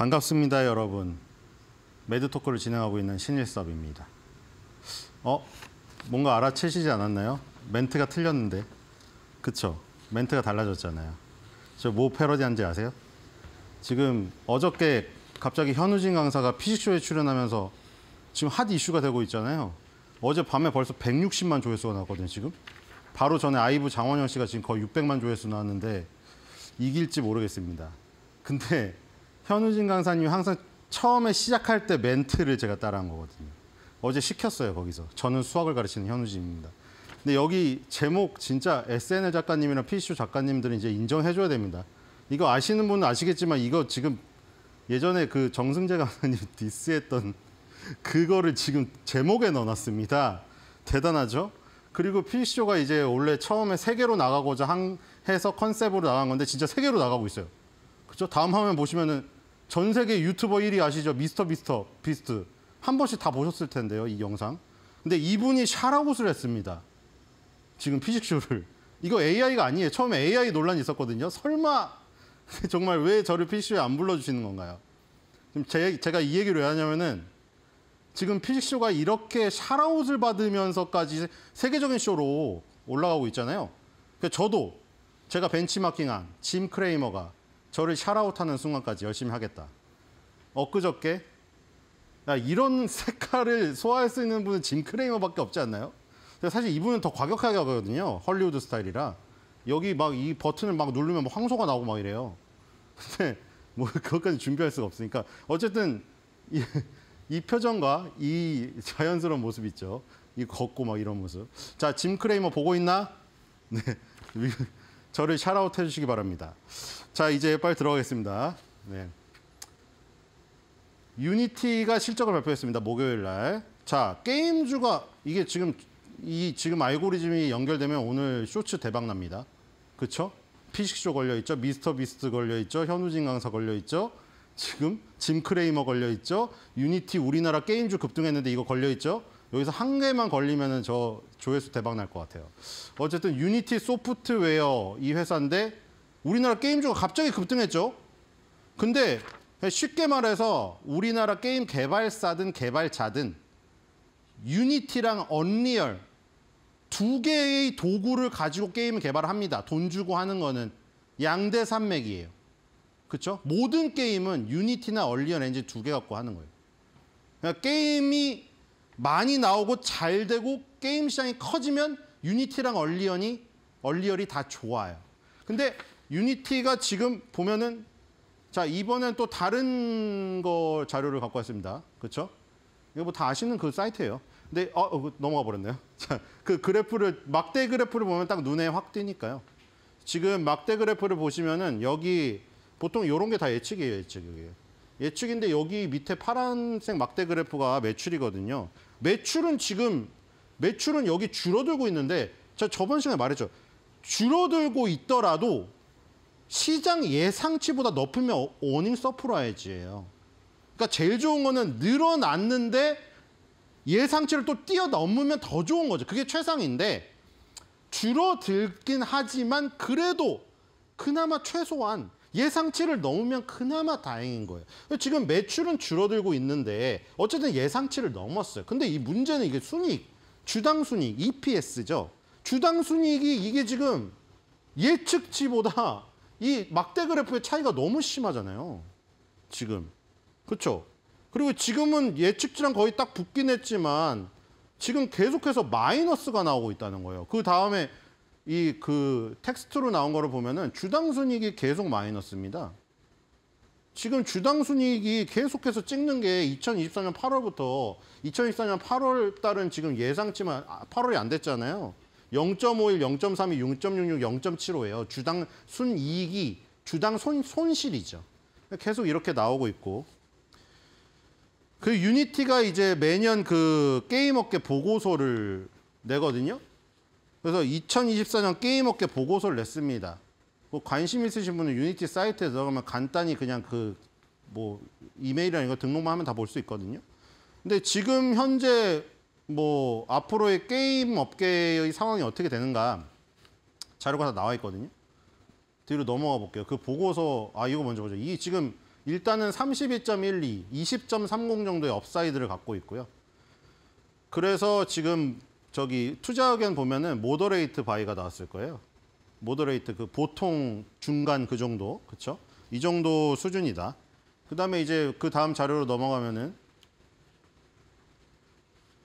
반갑습니다, 여러분. 매드토크를 진행하고 있는 신일섭입니다. 어? 뭔가 알아채시지 않았나요? 멘트가 틀렸는데. 그쵸? 멘트가 달라졌잖아요. 저 뭐 패러디한지 아세요? 지금 어저께 갑자기 현우진 강사가 피식쇼에 출연하면서 지금 핫 이슈가 되고 있잖아요. 어제 밤에 벌써 160만 조회수가 나왔거든요, 지금. 바로 전에 아이브 장원영 씨가 지금 거의 600만 조회수 나왔는데 이길지 모르겠습니다. 근데 현우진 강사님이 항상 처음에 시작할 때 멘트를 제가 따라한 거거든요. 어제 시켰어요, 거기서. 저는 수학을 가르치는 현우진입니다. 근데 여기 제목 진짜 SNL 작가님이나 PCU 작가님들은 이제 인정해줘야 됩니다. 이거 아시는 분은 아시겠지만 이거 지금 예전에 그 정승재 강사님 디스했던 그거를 지금 제목에 넣어놨습니다. 대단하죠? 그리고 PC쇼가 이제 원래 처음에 세계로 나가고자 한, 해서 컨셉으로 나간 건데 진짜 세계로 나가고 있어요. 그렇죠? 다음 화면 보시면은 전 세계 유튜버 1위 아시죠? 미스터 비스터 비스트. 한 번씩 다 보셨을 텐데요, 이 영상. 근데 이분이 샤라웃을 했습니다. 지금 피식쇼를. 이거 AI가 아니에요. 처음에 AI 논란이 있었거든요. 설마 정말 왜 저를 피식쇼에 안 불러주시는 건가요? 지금 제, 제가 이 얘기를 왜 하냐면은 지금 피식쇼가 이렇게 샤라웃을 받으면서까지 세계적인 쇼로 올라가고 있잖아요. 저도 제가 벤치마킹한 짐 크레이머가 저를 샤라웃하는 순간까지 열심히 하겠다. 엊그저께 야, 이런 색깔을 소화할 수 있는 분은 짐 크레이머밖에 없지 않나요? 사실 이분은 더 과격하게 하거든요. 헐리우드 스타일이라. 여기 막 이 버튼을 막 누르면 막 황소가 나오고 막 이래요. 근데 뭐 그것까지 준비할 수가 없으니까 어쨌든 이, 이 표정과 이 자연스러운 모습 있죠. 이 걷고 막 이런 모습. 자, 짐 크레이머 보고 있나? 네. 저를 샤라웃 해주시기 바랍니다. 자, 이제 빨리 들어가겠습니다. 네. 유니티가 실적을 발표했습니다. 목요일 날. 자, 게임주가 이게 지금 이 지금 알고리즘이 연결되면 오늘 쇼츠 대박 납니다. 그렇죠? 피식쇼 걸려 있죠. 미스터 비스트 걸려 있죠. 현우진 강사 걸려 있죠. 지금 짐 크레이머 걸려 있죠. 유니티 우리나라 게임주 급등했는데 이거 걸려 있죠. 여기서 한 개만 걸리면 저 조회수 대박 날 것 같아요. 어쨌든 유니티 소프트웨어 이 회사인데 우리나라 게임주가 갑자기 급등했죠. 근데 쉽게 말해서 우리나라 게임 개발사든 개발자든 유니티랑 언리얼 두 개의 도구를 가지고 게임을 개발합니다. 돈 주고 하는 거는 양대 산맥이에요. 그렇죠? 모든 게임은 유니티나 얼리언 엔진 두 개 갖고 하는 거예요. 그러니까 게임이 많이 나오고 잘 되고 게임 시장이 커지면 유니티랑 얼리언이 얼리얼이 다 좋아요. 근데 유니티가 지금 보면은 자 이번엔 또 다른 거 자료를 갖고 왔습니다. 그렇죠? 이거 뭐 다 아시는 그 사이트예요. 근데 어, 어 그 넘어가 버렸네요. 자, 그 그래프를 막대 그래프를 보면 딱 눈에 확 띄니까요. 지금 막대 그래프를 보시면은 여기 보통 이런 게 다 예측이에요, 예측 이게. 예측인데 여기 밑에 파란색 막대 그래프가 매출이거든요. 매출은 지금 매출은 여기 줄어들고 있는데 제 저번 시간에 말했죠. 줄어들고 있더라도 시장 예상치보다 높으면 어닝 서프라이즈예요. 그러니까 제일 좋은 거는 늘어났는데 예상치를 또 뛰어넘으면 더 좋은 거죠. 그게 최상인데 줄어들긴 하지만 그래도 그나마 최소한 예상치를 넘으면 그나마 다행인 거예요. 지금 매출은 줄어들고 있는데 어쨌든 예상치를 넘었어요. 근데 이 문제는 이게 순익, 주당 순익, EPS죠. 주당 순익이 이게 지금 예측치보다 이 막대 그래프의 차이가 너무 심하잖아요. 지금. 그렇죠? 그리고 지금은 예측치랑 거의 딱 붙긴 했지만 지금 계속해서 마이너스가 나오고 있다는 거예요. 그 다음에 이그 텍스트로 나온 거를 보면은 주당 순이익이 계속 마이너스입니다. 지금 주당 순이익이 계속해서 찍는 게 2024년 8월부터 2024년 8월 달은 지금 예상치만 8월이 아, 안 됐잖아요. 0.51, 0.32, 0.66, 0.75예요. 주당 순이익이 주당 손, 손실이죠. 계속 이렇게 나오고 있고 그 유니티가 이제 매년 그 게임 업계 보고서를 내거든요. 그래서 2024년 게임업계 보고서를 냈습니다. 그 관심 있으신 분은 유니티 사이트에 들어가면 간단히 그냥 그 뭐 이메일이나 이거 등록만 하면 다 볼 수 있거든요. 근데 지금 현재 뭐 앞으로의 게임 업계의 상황이 어떻게 되는가 자료가 다 나와 있거든요. 뒤로 넘어가 볼게요. 그 보고서 아 이거 먼저 보죠. 이 지금 일단은 32.12, 20.30 정도의 업사이드를 갖고 있고요. 그래서 지금 저기 투자 의견 보면은 모더레이트 바이가 나왔을 거예요. 모더레이트 그 보통 중간 그 정도 그쵸이 정도 수준이다. 그다음에 이제 그 다음 자료로 넘어가면은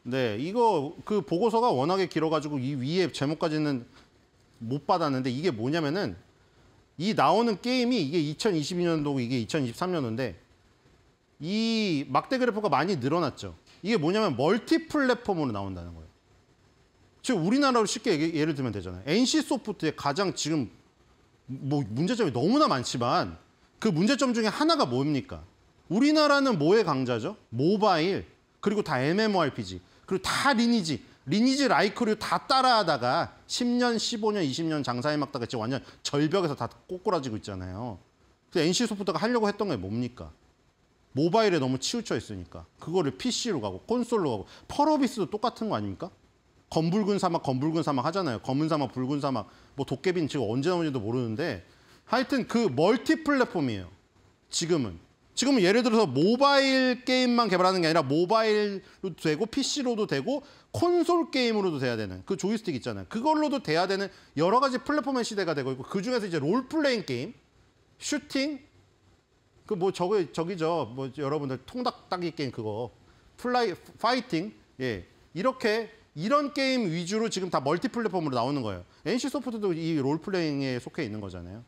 네 이거 그 보고서가 워낙에 길어가지고 이 위에 제목까지는 못 받았는데 이게 뭐냐면은 이 나오는 게임이 이게 2022년도고 이게 2023년도인데 이 막대 그래프가 많이 늘어났죠. 이게 뭐냐면 멀티 플랫폼으로 나온다는 거예요. 지금 우리나라로 쉽게 예를 들면 되잖아요. NC소프트의 가장 지금 뭐 문제점이 너무나 많지만 그 문제점 중에 하나가 뭡니까? 우리나라는 뭐의 강자죠? 모바일, 그리고 다 MMORPG, 그리고 다 리니지, 리니지 라이크류 다 따라하다가 10년, 15년, 20년 장사해 막다가 지금 완전 절벽에서 다 꼬꾸라지고 있잖아요. 그래서 NC소프트가 하려고 했던 게 뭡니까? 모바일에 너무 치우쳐 있으니까 그거를 PC로 가고 콘솔로 가고 펄어비스도 똑같은 거 아닙니까? 검붉은 사막, 검붉은 사막 하잖아요. 검은 사막, 붉은 사막. 뭐 도깨비는 지금 언제 나오는지도 모르는데 하여튼 그 멀티 플랫폼이에요. 지금은. 지금은 예를 들어서 모바일 게임만 개발하는 게 아니라 모바일도 되고 PC로도 되고 콘솔 게임으로도 돼야 되는 그 조이스틱 있잖아요. 그걸로도 돼야 되는 여러 가지 플랫폼의 시대가 되고 있고 그중에서 이제 롤플레잉 게임, 슈팅, 그 뭐 저기 저기죠. 뭐 여러분들 통닭 따기 게임 그거. 플라이 파이팅. 예. 이렇게 이런 게임 위주로 지금 다 멀티 플랫폼으로 나오는 거예요. NC 소프트도 이 롤플레잉에 속해 있는 거잖아요.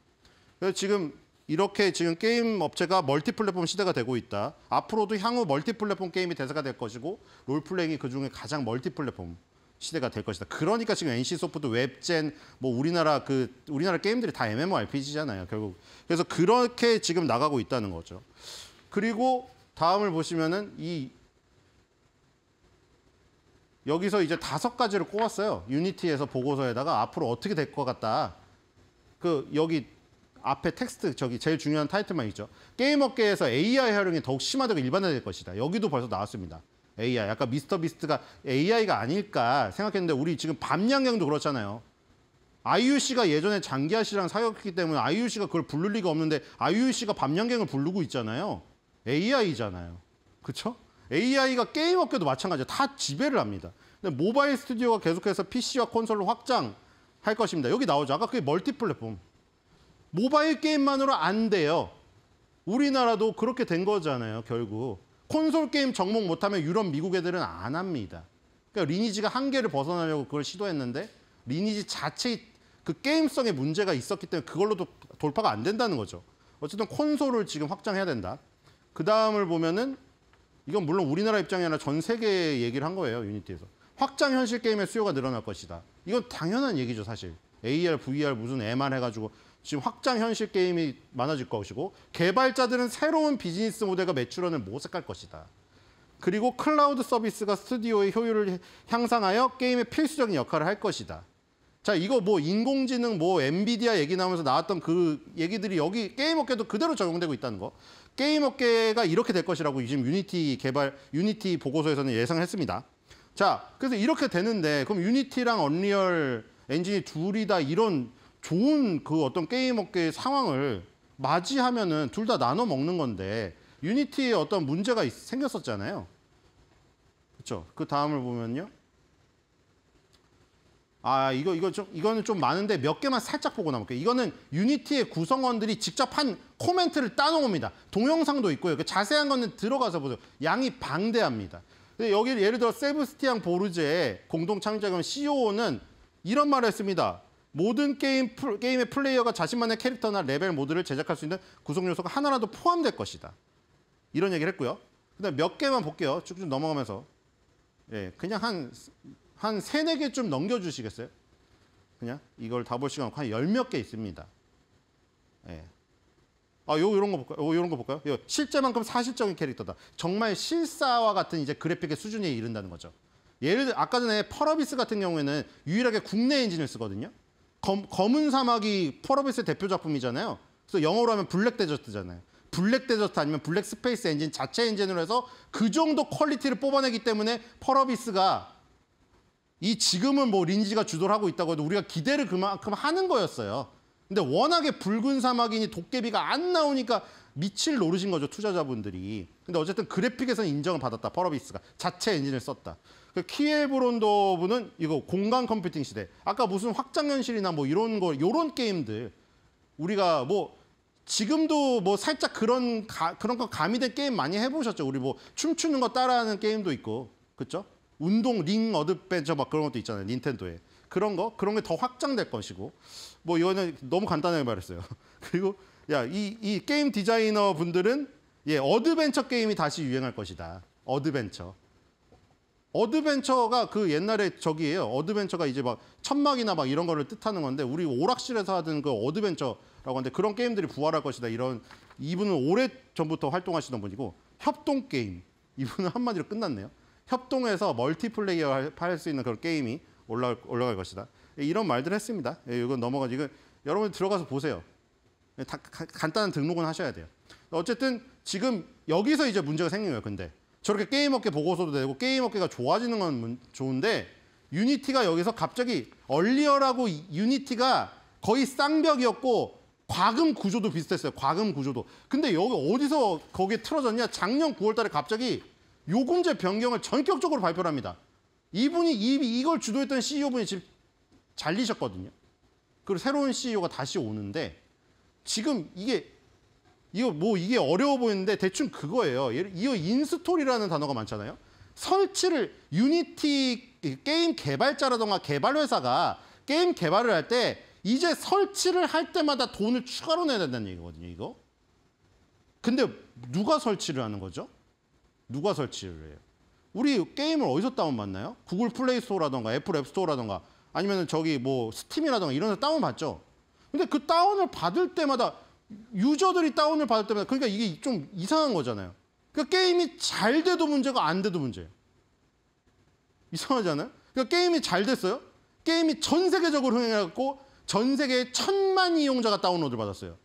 그래서 지금 이렇게 지금 게임 업체가 멀티 플랫폼 시대가 되고 있다. 앞으로도 향후 멀티 플랫폼 게임이 대세가 될 것이고 롤플레잉이 그중에 가장 멀티 플랫폼 시대가 될 것이다. 그러니까 지금 NC 소프트 웹젠 뭐 우리나라 그 우리나라 게임들이 다 MMORPG잖아요, 결국. 그래서 그렇게 지금 나가고 있다는 거죠. 그리고 다음을 보시면은 이 여기서 이제 다섯 가지를 꼽았어요. 유니티에서 보고서에다가 앞으로 어떻게 될 것 같다. 그 여기 앞에 텍스트 저기 제일 중요한 타이틀만 있죠. 게임 업계에서 AI 활용이 더욱 심화되고 일반화될 것이다. 여기도 벌써 나왔습니다. AI. 약간 미스터 비스트가 AI가 아닐까 생각했는데 우리 지금 밤양양도 그렇잖아요. IUC가 예전에 장기하 씨랑 사귀었기 때문에 IUC가 그걸 부를 리가 없는데 IUC가 밤양갱을 부르고 있잖아요. AI잖아요. 그렇죠? AI가 게임 업계도 마찬가지예요. 다 지배를 합니다. 근데 모바일 스튜디오가 계속해서 PC와 콘솔로 확장할 것입니다. 여기 나오죠. 아까 그게 멀티 플랫폼. 모바일 게임만으로 안 돼요. 우리나라도 그렇게 된 거잖아요, 결국. 콘솔 게임 정목 못하면 유럽, 미국 애들은 안 합니다. 그러니까 리니지가 한계를 벗어나려고 그걸 시도했는데 리니지 자체의 그 게임성에 문제가 있었기 때문에 그걸로도 돌파가 안 된다는 거죠. 어쨌든 콘솔을 지금 확장해야 된다. 그 다음을 보면은 이건 물론 우리나라 입장이 아니라 전 세계 얘기를 한 거예요, 유니티에서. 확장 현실 게임의 수요가 늘어날 것이다. 이건 당연한 얘기죠, 사실. AR, VR 무슨 MR 해가지고 지금 확장 현실 게임이 많아질 것이고 개발자들은 새로운 비즈니스 모델과 매출원을 모색할 것이다. 그리고 클라우드 서비스가 스튜디오의 효율을 향상하여 게임의 필수적인 역할을 할 것이다. 자, 이거 뭐 인공지능 뭐 엔비디아 얘기 나오면서 나왔던 그 얘기들이 여기 게임 업계도 그대로 적용되고 있다는 거. 게임 업계가 이렇게 될 것이라고 지금 유니티 개발, 유니티 보고서에서는 예상했습니다. 자, 그래서 이렇게 되는데 그럼 유니티랑 언리얼 엔진이 둘이 다 이런 좋은 그 어떤 게임 업계의 상황을 맞이하면은 둘 다 나눠 먹는 건데 유니티에 어떤 문제가 생겼었잖아요. 그렇죠? 그 다음을 보면요. 아 이거 이거 좀 이거는 좀 많은데 몇 개만 살짝 보고 남을게요. 이거는 유니티의 구성원들이 직접 한 코멘트를 따놓습니다. 동영상도 있고요. 그 자세한 거는 들어가서 보세요. 양이 방대합니다. 근데 여기 예를 들어 세브스티앙 보르즈의 공동 창작원 CEO는 이런 말을 했습니다. 모든 게임 플, 게임의 플레이어가 자신만의 캐릭터나 레벨 모드를 제작할 수 있는 구성 요소가 하나라도 포함될 것이다. 이런 얘기를 했고요. 그다음 몇 개만 볼게요. 쭉쭉 넘어가면서 예, 그냥 한한 세네 개 좀 넘겨주시겠어요? 그냥 이걸 다 볼 시간 한열 몇 개 있습니다. 예. 아, 요, 요런 거 볼까요? 요, 요런 거 볼까요? 요, 실제만큼 사실적인 캐릭터다. 정말 실사와 같은 이제 그래픽의 수준에 이른다는 거죠. 예를 들어, 아까 전에 펄어비스 같은 경우에는 유일하게 국내 엔진을 쓰거든요. 검, 검은 사막이 펄어비스의 대표 작품이잖아요. 그래서 영어로 하면 블랙 데저트잖아요. 블랙 데저트 아니면 블랙 스페이스 엔진 자체 엔진으로 해서 그 정도 퀄리티를 뽑아내기 때문에 펄어비스가 이 지금은 뭐 린지가 주도를 하고 있다고 해도 우리가 기대를 그만큼 하는 거였어요. 근데 워낙에 붉은 사막이니 도깨비가 안 나오니까 미칠 노릇인 거죠 투자자분들이. 근데 어쨌든 그래픽에서는 인정을 받았다 퍼러비스가 자체 엔진을 썼다. 그 키에브론도브는 이거 공간 컴퓨팅 시대. 아까 무슨 확장현실이나 뭐 이런 거 이런 게임들 우리가 뭐 지금도 뭐 살짝 그런 가, 그런 거 가미된 게임 많이 해보셨죠? 우리 뭐 춤추는 거 따라하는 게임도 있고 그렇죠? 운동 링 어드벤처 막 그런 것도 있잖아요. 닌텐도에. 그런 거 그런 게 더 확장될 것이고 뭐 이거는 너무 간단하게 말했어요. 그리고 야이이 이 게임 디자이너 분들은 예 어드벤처 게임이 다시 유행할 것이다. 어드벤처. 어드벤처가 그 옛날에 저기예요. 어드벤처가 이제 막 천막이나 막 이런 거를 뜻하는 건데 우리 오락실에서 하던 그 어드벤처라고 하는데 그런 게임들이 부활할 것이다. 이런 이분은 오래 전부터 활동하시던 분이고 협동 게임 이분은 한마디로 끝났네요. 협동해서 멀티플레이어 할수 있는 그런 게임이 올라올, 올라갈 것이다. 이런 말들을 했습니다. 예, 이건 넘어가지. 이거 여러분 들어가서 보세요. 예, 다, 가, 간단한 등록은 하셔야 돼요. 어쨌든 지금 여기서 이제 문제가 생긴 거예요. 근데 저렇게 게임 업계 보고서도 되고 게임 업계가 좋아지는 건 좋은데 유니티가 여기서 갑자기 얼리어라고 유니티가 거의 쌍벽이었고 과금 구조도 비슷했어요. 과금 구조도. 근데 여기 어디서 거기에 틀어졌냐? 작년 9월 달에 갑자기 요금제 변경을 전격적으로 발표를 합니다. 이분이 이, 걸 주도했던 CEO분이 지금 잘리셨거든요. 그리고 새로운 CEO가 다시 오는데 지금 이게 이거 뭐 이게 어려워 보이는데 대충 그거예요. 이거 인스톨이라는 단어가 많잖아요. 설치를 유니티 게임 개발자라던가 개발 회사가 게임 개발을 할 때 이제 설치를 할 때마다 돈을 추가로 내야 된다는 얘기거든요, 이거. 근데 누가 설치를 하는 거죠? 누가 설치를 해요? 우리 게임을 어디서 다운받나요? 구글 플레이 스토어라던가 애플 앱 스토어라던가 아니면 저기 뭐 스팀이라던가 이런 데서 다운받죠. 근데 그 다운을 받을 때마다 유저들이 다운을 받을 때마다 그러니까 이게 좀 이상한 거잖아요. 그러니까 게임이 잘 돼도 문제가 안 돼도 문제예요. 이상하지 않아요? 그러니까 게임이 잘 됐어요. 게임이 전 세계적으로 흥행해갖고 전 세계에 천만 이용자가 다운로드를 받았어요.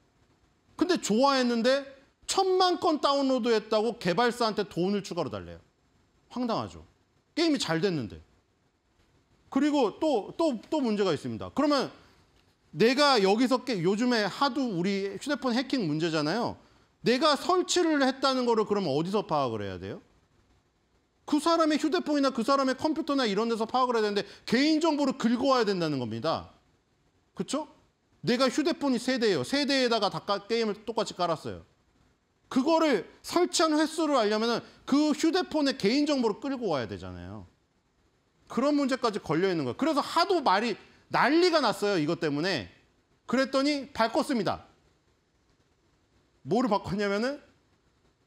근데 좋아했는데 천만 건 다운로드했다고 개발사한테 돈을 추가로 달래요. 황당하죠. 게임이 잘 됐는데. 그리고 또, 또, 또 문제가 있습니다. 그러면 내가 여기서 게, 요즘에 하도 우리 휴대폰 해킹 문제잖아요. 내가 설치를 했다는 거를 그럼 어디서 파악을 해야 돼요? 그 사람의 휴대폰이나 그 사람의 컴퓨터나 이런 데서 파악을 해야 되는데 개인정보를 긁어와야 된다는 겁니다. 그렇죠? 내가 휴대폰이 세대예요. 세대에다가 다 게임을 똑같이 깔았어요. 그거를 설치한 횟수를 알려면 그 휴대폰의 개인정보를 끌고 와야 되잖아요. 그런 문제까지 걸려 있는 거예요. 그래서 하도 말이 난리가 났어요. 이것 때문에. 그랬더니 바꿨습니다. 뭐를 바꿨냐면은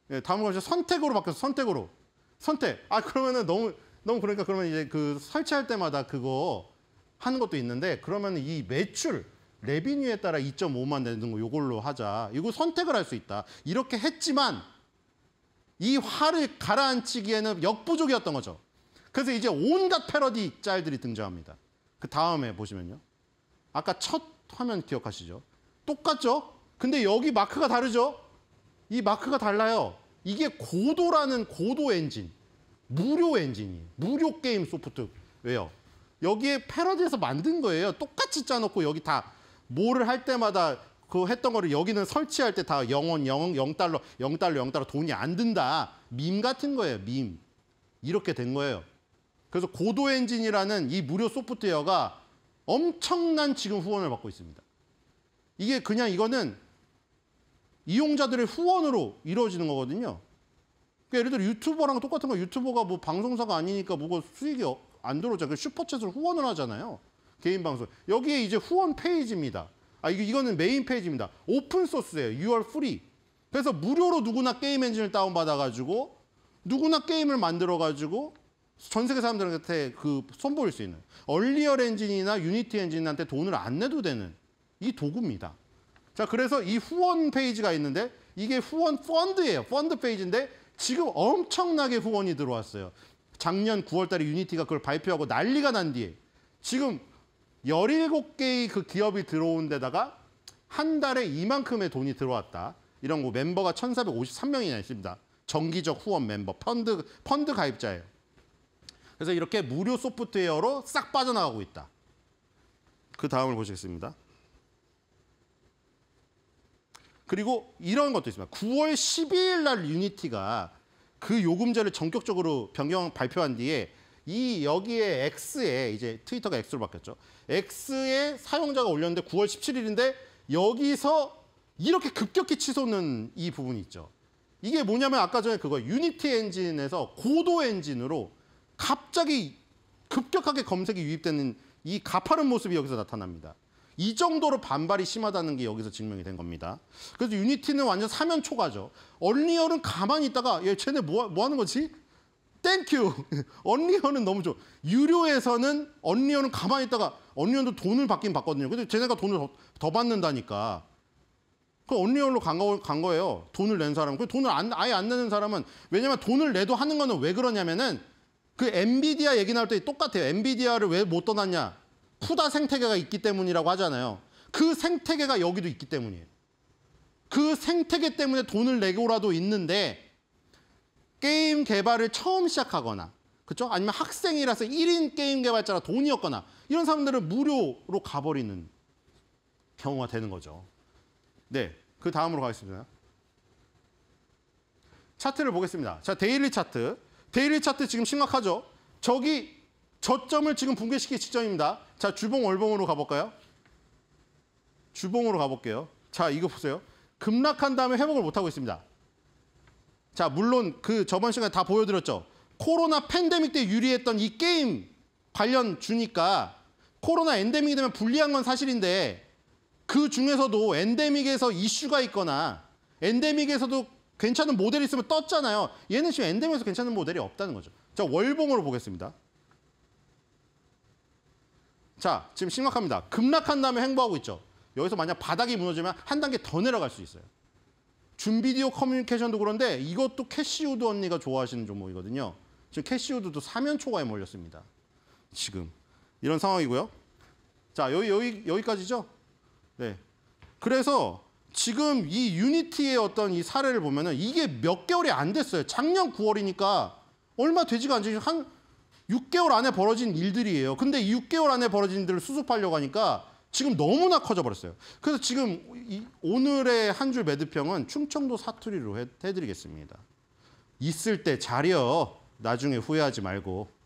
예, 다음으로 이 선택으로 바뀌어서 선택으로. 선택. 아 그러면은 너무 너무 그러니까 그러면 이제 그 설치할 때마다 그거 하는 것도 있는데 그러면 이 매출 레비뉴에 따라 2.5만 내는 거 요걸로 하자. 이거 선택을 할 수 있다. 이렇게 했지만 이 화를 가라앉히기에는 역부족이었던 거죠. 그래서 이제 온갖 패러디 짤들이 등장합니다. 그 다음에 보시면요. 아까 첫 화면 기억하시죠? 똑같죠? 근데 여기 마크가 다르죠? 이 마크가 달라요. 이게 고도라는 고도 엔진, 무료 엔진이에요. 무료 게임 소프트웨어. 여기에 패러디에서 만든 거예요. 똑같이 짜놓고 여기 다 뭐를 할 때마다 그 했던 거를 여기는 설치할 때 다 영원, 영원, 영달러, 영달러, 영달러 돈이 안 든다. 밈 같은 거예요, 밈. 이렇게 된 거예요. 그래서 고도 엔진이라는 이 무료 소프트웨어가 엄청난 지금 후원을 받고 있습니다. 이게 그냥 이거는 이용자들의 후원으로 이루어지는 거거든요. 그러니까 예를 들어 유튜버랑 똑같은 거 유튜버가 뭐 방송사가 아니니까 뭐가 수익이 어, 안 들어오잖아요. 슈퍼챗을 후원을 하잖아요. 개인 방송. 여기에 이제 후원 페이지입니다. 아, 이거, 이거는 메인 페이지입니다. 오픈 소스예요. 6월 프리. 그래서 무료로 누구나 게임 엔진을 다운받아가지고 누구나 게임을 만들어가지고 전 세계 사람들한테 그 선보일 수 있는 얼리얼 엔진이나 유니티 엔진한테 돈을 안 내도 되는 이 도구입니다. 자, 그래서 이 후원 페이지가 있는데 이게 후원 펀드예요. 펀드 페이지인데 지금 엄청나게 후원이 들어왔어요. 작년 9월 달에 유니티가 그걸 발표하고 난리가 난 뒤에 지금 1 7 개의그 기업이 들어온 데다가 한 달에 이만큼의 돈이 들어왔다. 이런 거 멤버가 1 4 5 3 명이나 있습니다. 정기적 후원 멤버, 펀드, 펀드 가입자예요. 그래서 이렇게 무료 소프트웨어로 싹 빠져나가고 있다. 그 다음을 보시겠습니다. 그리고 이런 것도 있습니다. 9월 12일 날 유니티가 그 요금제를 전격적으로 변경 발표한 뒤에 이 여기에 X에 이제 트위터가 X로 바뀌었죠. X에 사용자가 올렸는데 9월 17일인데 여기서 이렇게 급격히 치솟는 이 부분이 있죠. 이게 뭐냐면 아까 전에 그거 유니티 엔진에서 고도 엔진으로 갑자기 급격하게 검색이 유입되는 이 가파른 모습이 여기서 나타납니다. 이 정도로 반발이 심하다는 게 여기서 증명이 된 겁니다. 그래서 유니티는 완전 사면 초과죠. 얼리얼은 가만히 있다가 얘 쟤네 뭐, 뭐 하는 거지? 땡큐. 언니언은 너무 좋아. 유료에서는 언니언은 가만히 있다가 언니언도 돈을 받긴 받거든요. 근데 쟤네가 돈을 더, 더 받는다니까. 그언리언로 간, 거, 간 거예요. 돈을 낸사람그 돈을 안, 아예 안 내는 사람은 왜냐면 돈을 내도 하는 거는 왜 그러냐면은 그 엔비디아 얘기 나올 때 똑같아요. 엔비디아를 왜 못 떠났냐? 쿠다 생태계가 있기 때문이라고 하잖아요. 그 생태계가 여기도 있기 때문이에요. 그 생태계 때문에 돈을 내고라도 있는데 게임 개발을 처음 시작하거나 그죠? 아니면 학생이라서 1인 게임 개발자라 돈이 없거나 이런 사람들은 무료로 가버리는 경우가 되는 거죠. 네, 그 다음으로 가겠습니다. 차트를 보겠습니다. 자, 데일리 차트. 데일리 차트 지금 심각하죠? 저기 저점을 지금 붕괴시키기 직전입니다. 자, 주봉 월봉으로 가볼까요? 주봉으로 가볼게요. 자, 이거 보세요. 급락한 다음에 회복을 못하고 있습니다. 자, 물론 그 저번 시간에 다 보여드렸죠. 코로나 팬데믹 때 유리했던 이 게임 관련 주니까 코로나 엔데믹이 되면 불리한 건 사실인데 그 중에서도 엔데믹에서 이슈가 있거나 엔데믹에서도 괜찮은 모델이 있으면 떴잖아요. 얘는 지금 엔데믹에서 괜찮은 모델이 없다는 거죠. 자, 월봉으로 보겠습니다. 자, 지금 심각합니다. 급락한 다음에 횡보하고 있죠. 여기서 만약 바닥이 무너지면 한 단계 더 내려갈 수 있어요. 준비디오 커뮤니케이션도 그런데 이것도 캐시우드 언니가 좋아하시는 종목이거든요. 지금 캐시우드도 사면 초과에 몰렸습니다. 지금 이런 상황이고요. 자 여기 여기 여기까지죠. 네. 그래서 지금 이 유니티의 어떤 이 사례를 보면은 이게 몇 개월이 안 됐어요. 작년 9월이니까 얼마 되지가 않죠. 한 6개월 안에 벌어진 일들이에요. 근데 6개월 안에 벌어진 일들을 수습하려고 하니까 지금 너무나 커져버렸어요. 그래서 지금 이 오늘의 한 줄매듭형은 충청도 사투리로 해, 해드리겠습니다. 있을 때 잘여 나중에 후회하지 말고